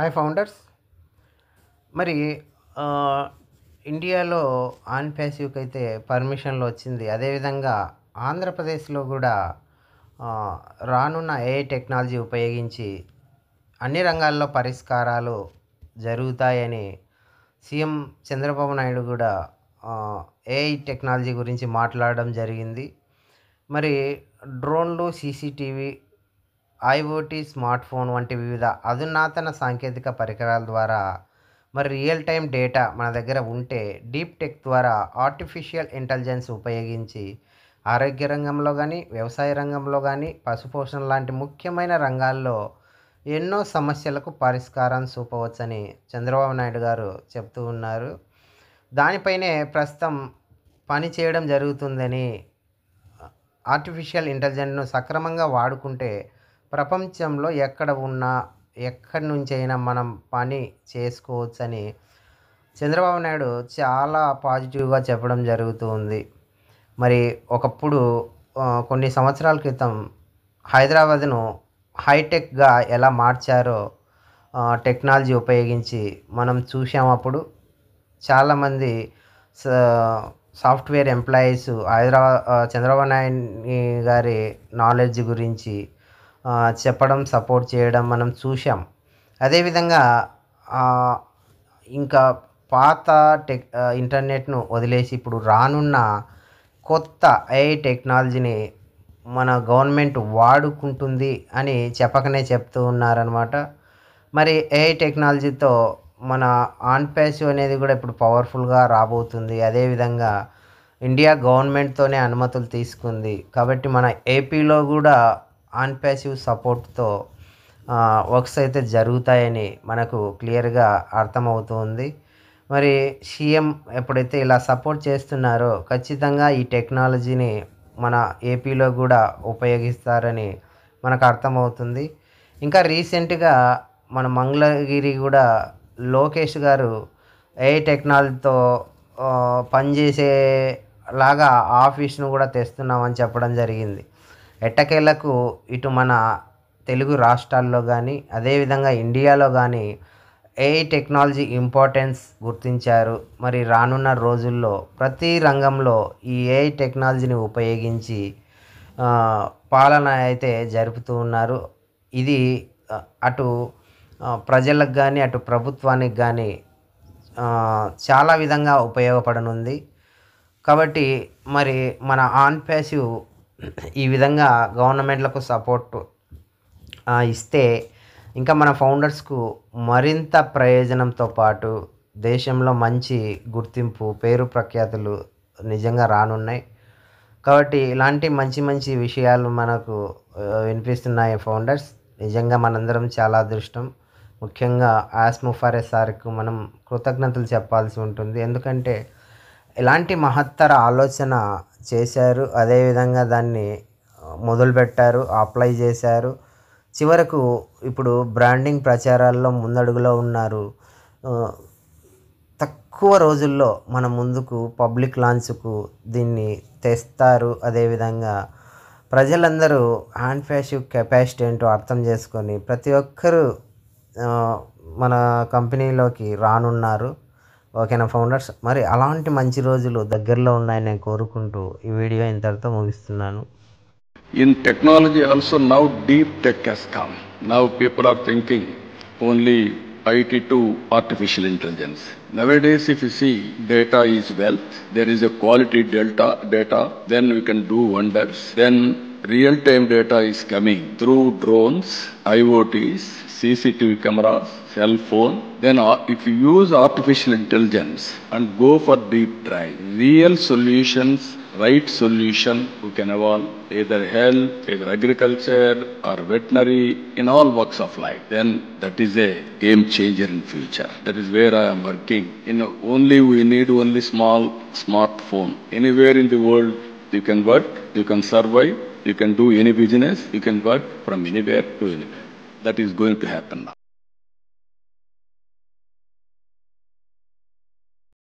Hi founders మరి ఇండియాలో on ప్యాసివ్కి అయితే పర్మిషన్లు వచ్చింది అదేవిధంగా ఆంధ్రప్రదేశ్లో కూడా రానున్న ఏ టెక్నాలజీ ఉపయోగించి అన్ని రంగాల్లో పరిష్కారాలు జరుగుతాయని సీఎం చంద్రబాబు నాయుడు కూడా ఏఐ టెక్నాలజీ గురించి మాట్లాడడం జరిగింది మరి డ్రోన్లు సీసీటీవీ ఐఓటీ స్మార్ట్ ఫోన్ వంటి వివిధ అధునాతన సాంకేతిక పరికరాల ద్వారా మరి రియల్ టైం డేటా మన దగ్గర ఉంటే డీప్ టెక్ ద్వారా ఆర్టిఫిషియల్ ఇంటెలిజెన్స్ ఉపయోగించి ఆరోగ్య రంగంలో కానీ వ్యవసాయ రంగంలో కానీ పశుపోషణ లాంటి ముఖ్యమైన రంగాల్లో ఎన్నో సమస్యలకు పరిష్కారం చూపవచ్చని చంద్రబాబు నాయుడు గారు చెప్తూ ఉన్నారు దానిపైనే ప్రస్తుతం పని చేయడం జరుగుతుందని ఆర్టిఫిషియల్ ఇంటెలిజెంట్ను సక్రమంగా వాడుకుంటే ప్రపంచంలో ఎక్కడ ఉన్నా ఎక్కడి నుంచి అయినా మనం పని చేసుకోవచ్చని చంద్రబాబు నాయుడు చాలా పాజిటివ్గా చెప్పడం జరుగుతుంది మరి ఒకప్పుడు కొన్ని సంవత్సరాల క్రితం హైదరాబాద్ను హైటెక్గా ఎలా మార్చారో టెక్నాలజీ ఉపయోగించి మనం చూసామప్పుడు చాలామంది సాఫ్ట్వేర్ ఎంప్లాయీస్ హైదరాబాద్ చంద్రబాబు నాయుడు గారి నాలెడ్జ్ గురించి చెప్పడం సపోర్ట్ చేయడం మనం చూసాం అదేవిధంగా ఇంకా పాత టెక్ ఇంటర్నెట్ను వదిలేసి ఇప్పుడు రానున్న కొత్త ఏఐ టెక్నాలజీని మన గవర్నమెంట్ వాడుకుంటుంది అని చెప్పకనే చెప్తూ ఉన్నారనమాట మరి ఏఐ టెక్నాలజీతో మన ఆన్ ప్యాసివ్ అనేది కూడా ఇప్పుడు పవర్ఫుల్గా రాబోతుంది అదేవిధంగా ఇండియా గవర్నమెంట్తోనే అనుమతులు తీసుకుంది కాబట్టి మన ఏపీలో కూడా ఆన్ ప్యాసివ్ సపోర్ట్తో వర్క్స్ అయితే జరుగుతాయని మనకు క్లియర్గా అర్థమవుతుంది మరి సీఎం ఎప్పుడైతే ఇలా సపోర్ట్ చేస్తున్నారో ఖచ్చితంగా ఈ టెక్నాలజీని మన ఏపీలో కూడా ఉపయోగిస్తారని మనకు అర్థమవుతుంది ఇంకా రీసెంట్గా మన మంగళగిరి కూడా లోకేష్ గారు ఏ టెక్నాలజీతో పనిచేసే లాగా ఆఫీస్ను కూడా తెస్తున్నామని చెప్పడం జరిగింది ఎట్టకేళ్లకు ఇటు మన తెలుగు రాష్ట్రాల్లో కానీ అదేవిధంగా ఇండియాలో కానీ ఏఐ టెక్నాలజీ ఇంపార్టెన్స్ గుర్తించారు మరి రానున్న రోజుల్లో ప్రతి రంగంలో ఈ ఏఐ టెక్నాలజీని ఉపయోగించి పాలన అయితే జరుపుతూ ఉన్నారు ఇది అటు ప్రజలకు కానీ అటు ప్రభుత్వానికి కానీ చాలా విధంగా ఉపయోగపడనుంది కాబట్టి మరి మన ఆన్ ప్యాసివ్ ఈ విధంగా గవర్నమెంట్లకు సపోర్ట్ ఇస్తే ఇంకా మన ఫౌండర్స్కు మరింత ప్రయోజనంతో పాటు దేశంలో మంచి గుర్తింపు పేరు ప్రఖ్యాతులు నిజంగా రానున్నాయి కాబట్టి ఇలాంటి మంచి మంచి విషయాలు మనకు వినిపిస్తున్నాయి ఫౌండర్స్ నిజంగా మనందరం చాలా అదృష్టం ముఖ్యంగా ఆస్ముఫారే సార్కు మనం కృతజ్ఞతలు చెప్పాల్సి ఉంటుంది ఎందుకంటే ఇలాంటి మహత్తర ఆలోచన చేశారు అదేవిధంగా దాన్ని మొదలుపెట్టారు అప్లై చేశారు చివరకు ఇప్పుడు బ్రాండింగ్ ప్రచారాల్లో ముందడుగులో ఉన్నారు తక్కువ రోజుల్లో మన ముందుకు పబ్లిక్ లాంచ్కు దీన్ని తెస్తారు అదేవిధంగా ప్రజలందరూ హ్యాండ్ ఫ్యాషివ్ కెపాసిటీ ఏంటో అర్థం చేసుకొని ప్రతి ఒక్కరూ మన కంపెనీలోకి రానున్నారు ఓకేనా ఫౌండర్స్ మరి అలాంటి మంచి రోజులు దగ్గరలో ఉన్నాయని నేను కోరుకుంటూ ఈ వీడియో ఇంతటితో ముగిస్తున్నాను in technology also now deep tech has come now people are thinking only IT to artificial intelligence days if you see data is wealth there is a quality delta data then you can do wonders then real-time data is coming through drones, IoTs, CCTV cameras, cell phone. Then uh, if you use artificial intelligence and go for deep drive, real solutions, right solution who can evolve either health, either agriculture or veterinary in all walks of life. Then that is a game changer in future. That is where I am working. You know, only we need only small smartphone. Anywhere in the world you can work, you can survive, you can do any business, you can work from anywhere to anywhere. That is going to happen now.